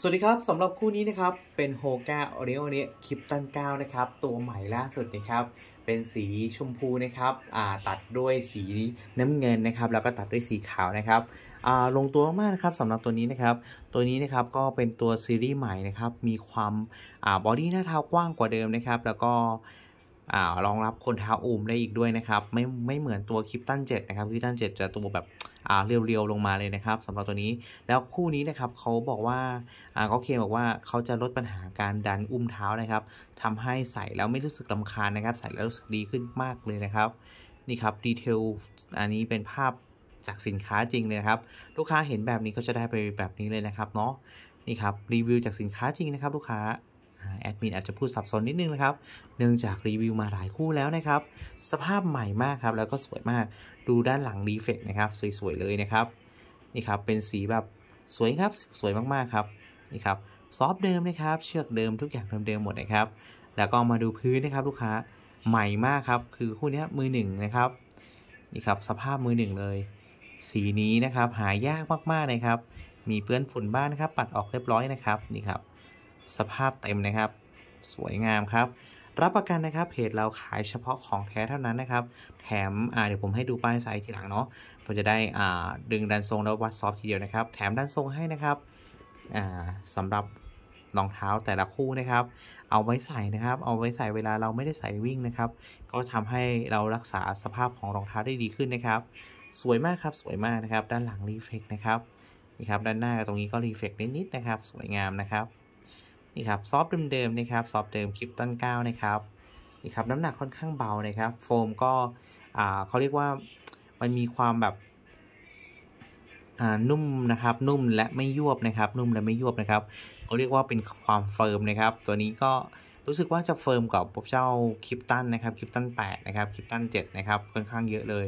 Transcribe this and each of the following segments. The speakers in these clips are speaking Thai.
สวัสดีครับสำหรับคู่นี้นะครับเป็นโฮก้าโอเรยอเนี้คลิปตันเก้านะครับ ตัวใหม่ล่าสุดนะครับ เป็นสีชมพูนะครับตัดด้วยสีน้ำเงินนะครับ แล้วก็ตัดด้วยสีขาวนะครับลงตัวมากนะครับสำหรับตัวนี้นะครับ ตัวนี้นะครับก็เป็นตัวซีรีส์ใหม่นะครับมีความบอดี้หน้าเท้ากว้างกว่าเดิมนะครับแล้วก็รองรับคนเท้าอุ้มได้อีกด้วยนะครับ ไม่ไม่เหมือนตัวคลิปตัน7นะครับคลิปตันเจะตัวแบบเรียวๆลงมาเลยนะครับสำหรับตัวนี้แล้วคู่นี้นะครับเขาบอกว่าก็าเคมบอกว่าเขาจะลดปัญหาการดันอุ้มเท้านะครับทำให้ใส่แล้วไม่รู้สึกลำคาญนะครับ ใส่แล้วรู้สึกดีขึ้นมากเลยนะครับนี่ครับดีเทลอันนี้เป็นภาพจากสินค้าจริงเลยครับ ลูกค้าเห็นแบบนี้ก็จะได้ไปแบบนี้เลยนะครับเนาะนี่ครับรีวิวจากสินค้าจริงนะครับลูกค้าแอดมินอาจจะพูดสับสนนิดนึงนะครับ เนื่องจากรีวิวมาหลายคู่แล้วนะครับ สภาพใหม่มากครับ แล้วก็สวยมาก ดูด้านหลังรีเฟกนะครับ สวยๆเลยนะครับ นี่ครับ เป็นสีแบบสวยครับสวยมากๆครับ นี่ครับซอฟเดิมนะครับ เชือกเดิมทุกอย่างเดิม ๆ หมดนะครับ แล้วก็มาดูพื้นนะครับลูกค้าใหม่มากครับคือคู่นี้มือหนึ่งนะครับ นี่ครับสภาพมือหนึ่งเลย สีนี้นะครับ หายากมากๆนะครับ มีเปื้อนฝุ่นบ้านนะครับ ปัดออกเรียบร้อยนะครับนี่ครับสภาพเต็ม นะครับ สวยงามครับ รับประกันนะครับ เพจเราขายเฉพาะของแท้เท่านั้นนะครับ แถมเดี๋ยว ผม ให้ดูป้ายไซส์ทีหลังเนาะผมจะได้ดึงดันทรงแล้ววัดซอฟทีเดียวนะครับ แถมดันทรงให้นะครับสำหรับรองเท้าแต่ละคู่นะครับ เอาไว้ใส่นะครับ เอาไว้ใส่เวลาเราไม่ได้ใส่วิ่งนะครับ ก็ทำให้เรารักษาสภาพของรองเท้าได้ดีขึ้นนะครับ สวยมากครับ สวยมากนะครับ ด้านหลังรีเฟกนะครับ นี่ครับ ด้านหน้าตรงนี้ก็รีเฟกนิดๆนะครับ สวยงามนะครับนี่ครับซอฟต์เดิมๆนะครับซอฟต์เดิมคลิปต้นก้านะครับนี่ครับน้ำหนักค่อนข้างเบานะครับโฟมก็เขาเรียกว่ามันมีความแบบนุ่มนะครับ นุ่มและไม่ยวบนะครับนุ่มและไม่ยวบนะครับเขาเรียกว่าเป็นความเฟิร์มนะครับ ตัวนี้ก็รู้สึกว่าจะเฟิร์มกับพวกเจ้าคลิปตันนะครับคลิปตัน8นะครับคลิปตัน7นะครับค่อนข้างเยอะเลย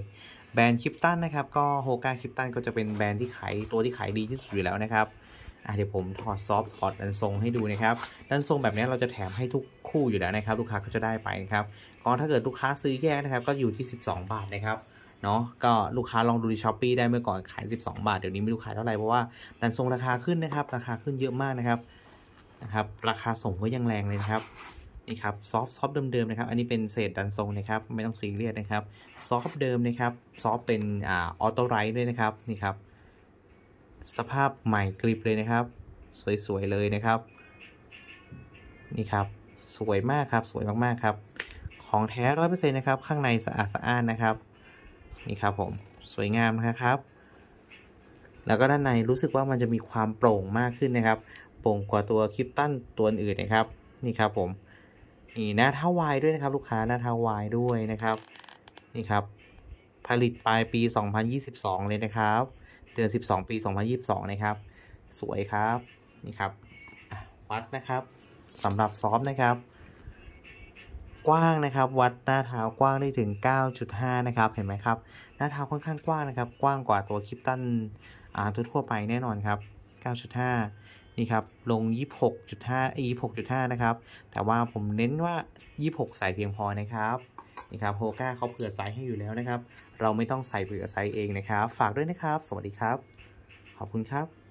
แบรนด์คลิปตันนะครับ ก็โฮกาคลิปตันก็จะเป็นแบรนด์ที่ขายตัวที่ขายดีที่สุดอยู่แล้วนะครับ่ะเดี๋ยวผมถอดซอฟถอดดันทรงให้ดูนะครับ ดันทรงแบบนี้เราจะแถมให้ทุกคู่อยู่แล้วนะครับลูกค้าก็จะได้ไปนะครับก็ถ้าเกิดลูกค้าซื้อแยกนะครับ ก็อยู่ที่ 12 บาทนะครับ เนาะก็ลูกค้าลองดูในช้อปปีได้เมื่อก่อนขาย 12 บาทเดี๋ยวนี้ไม่รู้ขายเท่าไหร่เพราะว่า ดันทรงราคาขึ้นนะครับราคาขึ้นเยอะมากนะครับ นะครับราคาส่งก็ยังแรงเลยนะครับนี่ครับซอฟซอฟเดิมๆนะครับอันนี้เป็นเศษดันทรงนะครับ ไม่ต้องซีเรียสนะครับซอฟเดิมนะครับซอฟเป็นอ่าออโต้ไร์ด้วยนะครับนี่ครับสภาพใหม่กริบเลยนะครับ สวยๆเลยนะครับ นี่ครับ สวยมากครับสวยมากๆครับ ของแท้ร้อยเปอร์เซ็นต์นะครับ ข้างในสะอาดสะอ้านนะครับนี่ครับผมสวยงามนะครับ แล้วก็ด้านในรู้สึกว่ามันจะมีความโปร่งมากขึ้นนะครับ โปร่งกว่าตัวคลิปตั้นตัวอื่นนะครับนี่ครับผมนี่หน้าเท้าวายด้วยนะครับ ลูกค้าหน้าเท้าวายด้วยนะครับนี่ครับ ผลิตปลายปี 2022 เลยนะครับเดือน12 ปี2022นะครับสวยครับนี่ครับวัดนะครับสำหรับซอฟนะครับ กว้างนะครับ วัดหน้าเท้ากว้างได้ถึง 9.5นะครับเห็นไหมครับ หน้าเท้าค่อนข้างกว้างนะครับกว้างกว่าตัวคลิปตันอ่าทั่วไปแน่นอนครับ 9.5นี่ครับลง 26.5 2 6.5นะครับแต่ว่าผมเน้นว่า 26ใส่เพียงพอนะครับนี่ครับโฮก้าเขาเผื่อไซส์ให้อยู่แล้วนะครับ เราไม่ต้องใส่เผื่อไซส์เองนะครับ ฝากด้วยนะครับ สวัสดีครับ ขอบคุณครับ